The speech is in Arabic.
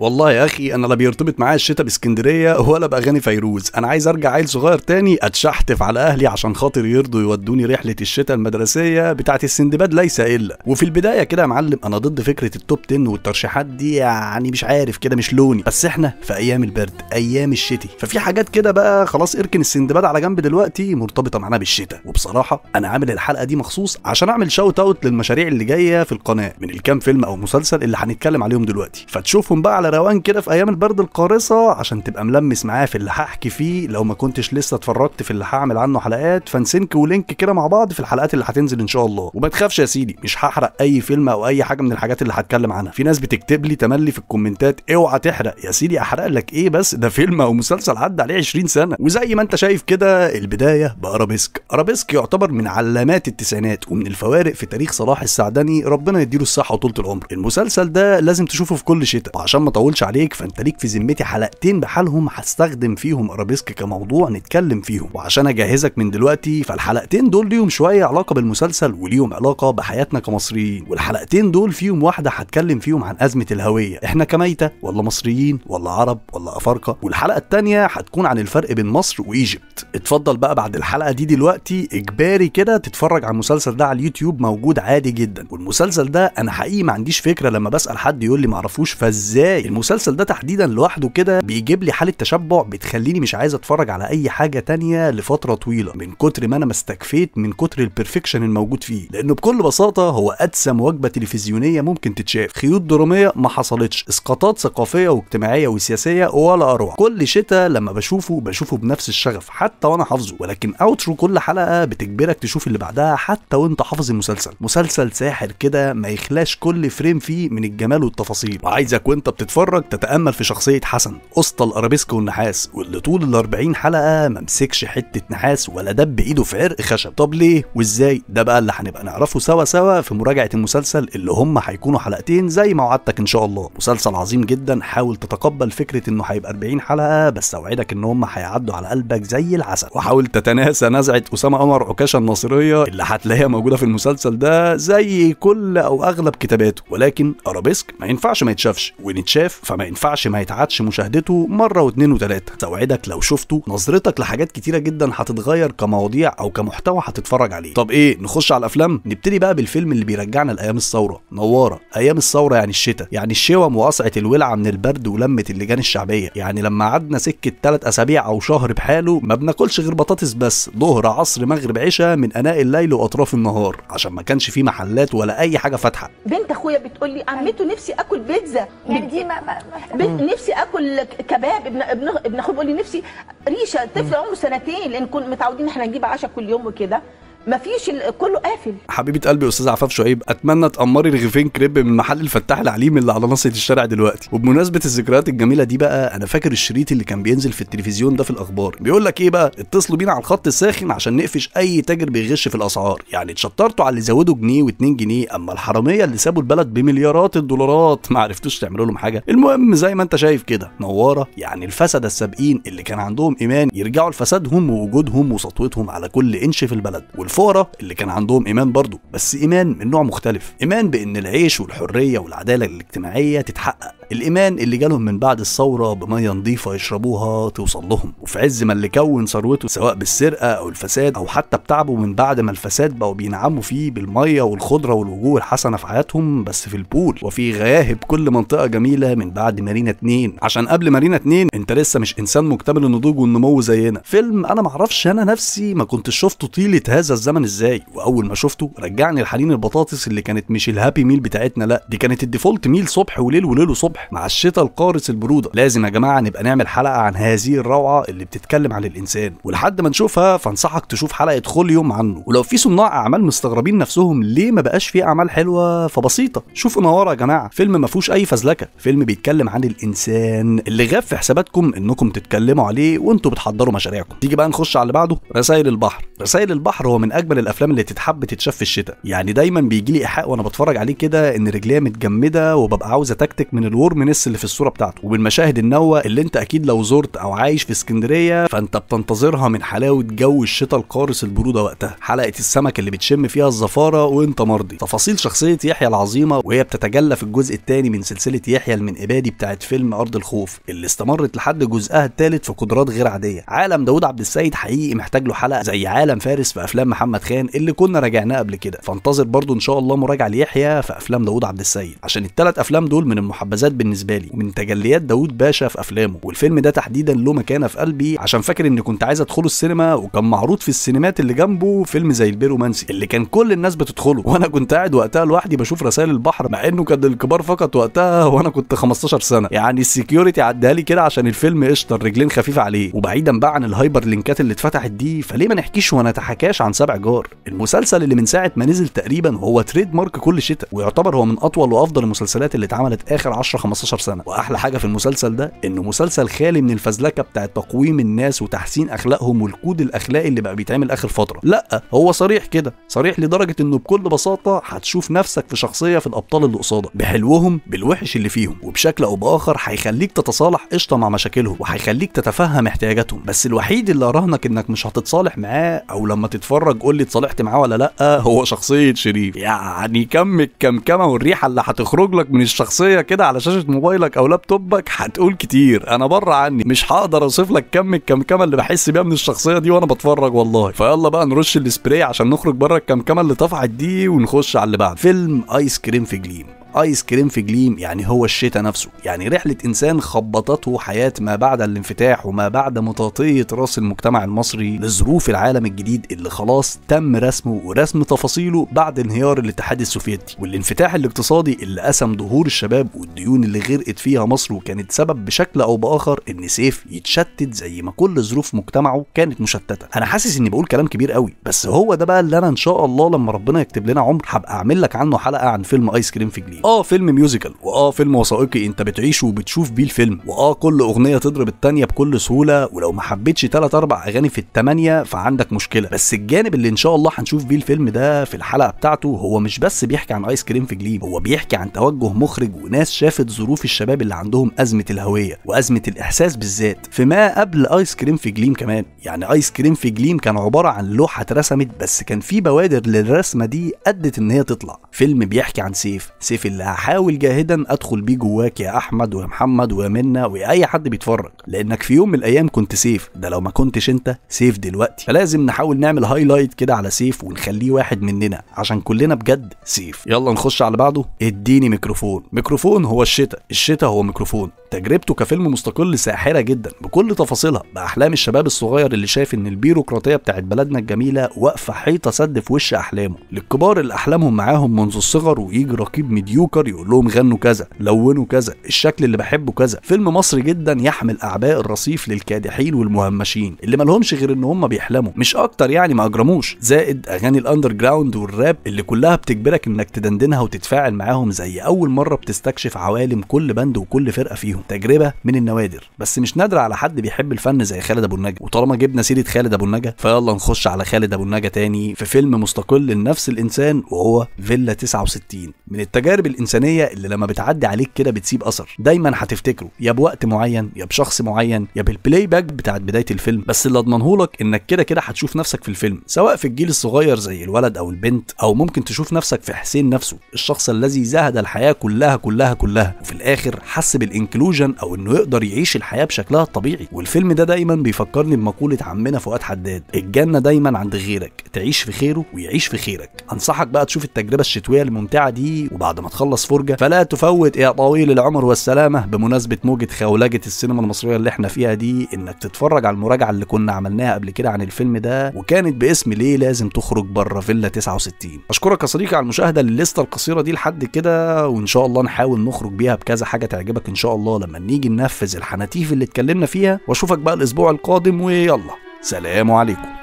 والله يا اخي انا لا بيرتبط معايا الشتاء باسكندريه ولا باغاني فيروز انا عايز ارجع عيل صغير تاني اتشحتف على اهلي عشان خاطر يرضوا يودوني رحله الشتاء المدرسيه بتاعه السندباد ليس الا وفي البدايه كده يا معلم انا ضد فكره التوب 10 والترشيحات دي يعني مش عارف كده مش لوني بس احنا في ايام البرد ايام الشتي ففي حاجات كده بقى خلاص اركن السندباد على جنب دلوقتي مرتبطه معانا بالشتاء وبصراحه انا عامل الحلقه دي مخصوص عشان اعمل شاوت اوت للمشاريع اللي جايه في القناه من الكام فيلم او مسلسل اللي هنتكلم عليهم دلوقتي فتشوفهم بقى على روان كده في ايام البرد القارصه عشان تبقى ملمس معاه في اللي هحكي فيه لو ما كنتش لسه اتفرجت في اللي هعمل عنه حلقات فنسنك ولينك كده مع بعض في الحلقات اللي هتنزل ان شاء الله وما تخافش يا سيدي مش هحرق اي فيلم او اي حاجه من الحاجات اللي هتكلم عنها في ناس بتكتب لي تملي في الكومنتات اوعى تحرق يا سيدي احرق لك ايه بس ده فيلم او مسلسل عدى عليه 20 سنه وزي ما انت شايف كده البدايه بارابيسك ارابيسك يعتبر من علامات التسعينات ومن الفوارق في تاريخ صلاح السعدني ربنا يديله الصحه وطول العمر المسلسل ده لازم تشوفه في كل شتاء عشان ما اطولش عليك فانت ليك في ذمتي حلقتين بحالهم هستخدم فيهم ارابيسك كموضوع نتكلم فيهم وعشان اجهزك من دلوقتي فالحلقتين دول ليهم شويه علاقه بالمسلسل وليهم علاقه بحياتنا كمصريين والحلقتين دول فيهم واحده هتكلم فيهم عن ازمه الهويه احنا كميته ولا مصريين ولا عرب ولا افارقه والحلقه الثانيه هتكون عن الفرق بين مصر وايجيبت اتفضل بقى بعد الحلقه دي دلوقتي اجباري كده تتفرج على المسلسل ده على اليوتيوب موجود عادي جدا والمسلسل ده انا حقيقي ما عنديش فكره لما بسال حد يقول لي ما اعرفوش فازاي ازاي المسلسل ده تحديدا لوحده كده بيجيب لي حاله تشبع بتخليني مش عايز اتفرج على اي حاجه تانية لفتره طويله من كتر ما انا ما استكفيت من كتر البرفكشن الموجود فيه لانه بكل بساطه هو ادسم وجبه تلفزيونيه ممكن تتشاف خيوط دراميه ما حصلتش اسقاطات ثقافيه واجتماعيه وسياسيه ولا اروع كل شتاء لما بشوفه بشوفه بنفس الشغف حتى وانا حافظه ولكن اوترو كل حلقه بتجبرك تشوف اللي بعدها حتى وانت حافظ المسلسل مسلسل ساحر كده ما يخلاش كل فريم فيه من الجمال والتفاصيل وعايزك وانت بتت بتتفرج تتأمل في شخصية حسن اسطى الأرابيسك والنحاس واللي طول ال 40 حلقة ممسكش حتة نحاس ولا دب إيده في عرق خشب طب ليه وإزاي ده بقى اللي هنبقى نعرفه سوا سوا في مراجعة المسلسل اللي هم هيكونوا حلقتين زي ما وعدتك إن شاء الله مسلسل عظيم جدا حاول تتقبل فكرة إنه هيبقى 40 حلقة بس أوعدك إن هم هيعدوا على قلبك زي العسل وحاول تتناسى نزعة أسامة عمر عكاشة الناصرية اللي هتلاقيها موجودة في المسلسل ده زي كل أو أغلب كتاباته ولكن أرابيسك ما ينفعش ما يتشافش ونتشاف شاف فما ينفعش ما يتعادش مشاهدته مره واتنين وتلاته استوعدك لو شفته نظرتك لحاجات كتيره جدا هتتغير كمواضيع او كمحتوى هتتفرج عليه طب ايه نخش على الافلام نبتدي بقى بالفيلم اللي بيرجعنا لايام الثوره نواره ايام الثوره يعني الشتاء يعني الشوم وقصعه الولعه من البرد ولمه اللجان الشعبيه يعني لما قعدنا سكه ثلاث اسابيع او شهر بحاله ما بناكلش غير بطاطس بس ظهر عصر مغرب عشاء من اناء الليل واطراف النهار عشان ما كانش في محلات ولا اي حاجه فاتحه بنت اخويا بتقول لي عمته نفسي اكل بيتزا يعني دي ما ما, نفسي اكل كباب ابن ابن ابن اخوي بيقول لي نفسي ريشه طفل عمره سنتين لان كنا متعودين احنا نجيب عشاء كل يوم وكده مفيش كله قافل حبيبه قلبي استاذ عفاف شعيب اتمنى تقمري رغيفين كريب من محل الفتاح العليم اللي على ناصيه الشارع دلوقتي وبمناسبه الذكريات الجميله دي بقى انا فاكر الشريط اللي كان بينزل في التلفزيون ده في الاخبار بيقول لك ايه بقى اتصلوا بينا على الخط الساخن عشان نقفش اي تاجر بيغش في الاسعار يعني اتشطرتوا على اللي زودوا جنيه و2 جنيه اما الحراميه اللي سابوا البلد بمليارات الدولارات ما عرفتوش تعملوا لهم حاجه المهم زي ما انت شايف كده نواره يعني الفسده السابقين اللي كان عندهم ايمان يرجعوا لفسادهم ووجودهم وسطوتهم على كل انش في البلد الفقراء اللي كان عندهم ايمان برضه بس ايمان من نوع مختلف ايمان بان العيش والحريه والعداله الاجتماعيه تتحقق الايمان اللي جالهم من بعد الثوره بميه نظيفه يشربوها توصل لهم وفي عز ما اللي كون ثروته سواء بالسرقه او الفساد او حتى بتعبه من بعد ما الفساد بقوا بينعموا فيه بالميه والخضره والوجوه الحسنه في حياتهم بس في البول وفي غياهب كل منطقه جميله من بعد مارينا 2 عشان قبل مارينا 2 انت لسه مش انسان مكتمل النضوج والنمو زينا فيلم انا معرفش انا نفسي ما كنتش شفته طيله هذا الزمن ازاي واول ما شفته رجعني لحنين البطاطس اللي كانت مش الهابي ميل بتاعتنا لا دي كانت الديفولت ميل صبح وليل وليل وصبح مع الشتاء القارس البروده لازم يا جماعه نبقى نعمل حلقه عن هذه الروعه اللي بتتكلم عن الانسان ولحد ما نشوفها فانصحك تشوف حلقه خل يوم عنه ولو في صناع اعمال مستغربين نفسهم ليه ما بقاش في اعمال حلوه فبسيطه شوفوا نوارة يا جماعه فيلم ما فيهوش اي فزلكه فيلم بيتكلم عن الانسان اللي غاب في حساباتكم انكم تتكلموا عليه وانتوا بتحضروا مشاريعكم تيجي بقى نخش على اللي بعده رسائل البحر رسائل البحر هو من من اجمل الافلام اللي تتحب تتشاف في الشتاء يعني دايما بيجي لي ايحاء وانا بتفرج عليه كده ان رجليا متجمده وببقى عاوز اتكتك من الورمنس اللي في الصوره بتاعته وبالمشاهد مشاهد النوة اللي انت اكيد لو زرت او عايش في اسكندريه فانت بتنتظرها من حلاوه جو الشتاء القارس البروده وقتها حلقه السمك اللي بتشم فيها الزفاره وانت مرضي تفاصيل شخصيه يحيى العظيمه وهي بتتجلى في الجزء الثاني من سلسله يحيى ابادي بتاعت فيلم ارض الخوف اللي استمرت لحد جزئها الثالث في قدرات غير عاديه عالم داود عبد السيد حقيقي محتاج له حلقه زي عالم فارس في افلام محمد خان اللي كنا راجعناه قبل كده فانتظر برضو ان شاء الله مراجعه ليحيى في افلام داوود عبد السيد عشان التلات افلام دول من المحبذات بالنسبه لي ومن تجليات داوود باشا في افلامه والفيلم ده تحديدا له مكانه في قلبي عشان فاكر اني كنت عايز ادخله السينما وكان معروض في السينمات اللي جنبه فيلم زي البيرومانسي اللي كان كل الناس بتدخله وانا كنت قاعد وقتها لوحدي بشوف رسائل البحر مع انه كان الكبار فقط وقتها وانا كنت 15 سنه يعني السكيورتي عدها لي كده عشان الفيلم قشطه الرجلين خفيفه عليه وبعيدا بقى عن الهايبر لينكات اللي اتفتحت دي فليه ما نحكيش ونتحكاش عن سبع شوارع جار المسلسل اللي من ساعه ما نزل تقريبا هو تريد مارك كل شتاء ويعتبر هو من اطول وافضل المسلسلات اللي اتعملت اخر 10 15 سنه واحلى حاجه في المسلسل ده انه مسلسل خالي من الفزلكه بتاع تقويم الناس وتحسين اخلاقهم والكود الاخلاقي اللي بقى بيتعمل اخر فتره لا هو صريح كده صريح لدرجه انه بكل بساطه هتشوف نفسك في شخصيه في الابطال اللي قصادك بحلوهم بالوحش اللي فيهم وبشكل او باخر هيخليك تتصالح قشطه مع مشاكلهم وهيخليك تتفهم احتياجاتهم بس الوحيد اللي اراهنك انك مش هتتصالح معاه او لما تتفرج قول لي اتصالحت معاه ولا لا هو شخصيه شريف يعني كم الكمكمه والريحه اللي هتخرج لك من الشخصيه كده على شاشه موبايلك او لابتوبك هتقول كتير انا بره عني مش هقدر اوصف لك كم الكمكمه اللي بحس بيها من الشخصيه دي وانا بتفرج والله فيلا بقى نرش السبراي عشان نخرج بره الكمكمه اللي طفعت دي ونخش على اللي بعد فيلم ايس كريم في جليم ايس كريم في جليم يعني هو الشتاء نفسه يعني رحلة انسان خبطته حياة ما بعد الانفتاح وما بعد مطاطية راس المجتمع المصري لظروف العالم الجديد اللي خلاص تم رسمه ورسم تفاصيله بعد انهيار الاتحاد السوفيتي والانفتاح الاقتصادي اللي قسم ظهور الشباب والديون اللي غرقت فيها مصر وكانت سبب بشكل او باخر ان سيف يتشتت زي ما كل ظروف مجتمعه كانت مشتتة انا حاسس اني بقول كلام كبير قوي بس هو ده بقى اللي انا ان شاء الله لما ربنا يكتب لنا عمر هبقى اعمل لك عنه حلقة عن فيلم ايس كريم في جليم اه فيلم ميوزيكال واه فيلم وثائقي انت بتعيش وبتشوف بيه الفيلم واه كل اغنيه تضرب التانيه بكل سهوله ولو ما حبيتش ثلاث اربع اغاني في الثمانيه فعندك مشكله بس الجانب اللي ان شاء الله هنشوف بيه الفيلم ده في الحلقه بتاعته هو مش بس بيحكي عن ايس كريم في جليب هو بيحكي عن توجه مخرج وناس شافت ظروف الشباب اللي عندهم ازمه الهويه وازمه الاحساس بالذات في ما قبل ايس كريم في جليم كمان يعني ايس كريم في جليم كان عباره عن لوحه اترسمت بس كان في بوادر للرسمه دي ادت ان هي تطلع فيلم بيحكي عن سيف سيف اللي هحاول جاهدا ادخل بيه جواك يا احمد ويا محمد ويا ويا واي حد بيتفرج لانك في يوم من الايام كنت سيف ده لو ما كنتش انت سيف دلوقتي فلازم نحاول نعمل هايلايت كده على سيف ونخليه واحد مننا عشان كلنا بجد سيف يلا نخش على بعضه اديني ميكروفون ميكروفون هو الشتاء الشتاء هو ميكروفون تجربته كفيلم مستقل ساحرة جدا بكل تفاصيلها بأحلام الشباب الصغير اللي شايف إن البيروقراطية بتاعت بلدنا الجميلة واقفة حيطة سد في وش أحلامه للكبار اللي أحلامهم معاهم منذ الصغر ويجي رقيب مديوكر يقول لهم غنوا كذا لونوا كذا الشكل اللي بحبه كذا فيلم مصري جدا يحمل أعباء الرصيف للكادحين والمهمشين اللي مالهمش غير إن هم بيحلموا مش أكتر يعني ما أجرموش زائد أغاني الأندر جراوند والراب اللي كلها بتجبرك إنك تدندنها وتتفاعل معاهم زي أول مرة بتستكشف عوالم كل بند وكل فرقة فيهم جدا تجربه من النوادر بس مش نادره على حد بيحب الفن زي خالد ابو النجا وطالما جبنا سيره خالد ابو النجا فيلا نخش على خالد ابو النجا تاني في فيلم مستقل لنفس الانسان وهو فيلا 69 من التجارب الانسانيه اللي لما بتعدي عليك كده بتسيب اثر دايما هتفتكره يا بوقت معين يا بشخص معين يا بالبلاي باك بتاعت بدايه الفيلم بس اللي اضمنهولك انك كده كده هتشوف نفسك في الفيلم سواء في الجيل الصغير زي الولد او البنت او ممكن تشوف نفسك في حسين نفسه الشخص الذي زهد الحياه كلها كلها كلها وفي الاخر حس بالانكلوجن ديلوجن او انه يقدر يعيش الحياه بشكلها الطبيعي والفيلم ده دايما بيفكرني بمقوله عمنا فؤاد حداد الجنه دايما عند غيرك تعيش في خيره ويعيش في خيرك انصحك بقى تشوف التجربه الشتويه الممتعه دي وبعد ما تخلص فرجه فلا تفوت يا طويل العمر والسلامه بمناسبه موجه خولجه السينما المصريه اللي احنا فيها دي انك تتفرج على المراجعه اللي كنا عملناها قبل كده عن الفيلم ده وكانت باسم ليه لازم تخرج بره فيلا 69 اشكرك يا صديقي على المشاهده للسته القصيره دي لحد كده وان شاء الله نحاول نخرج بيها بكذا حاجه تعجبك ان شاء الله لما نيجي ننفذ الحناتيف اللي اتكلمنا فيها واشوفك بقى الاسبوع القادم ويلا سلام عليكم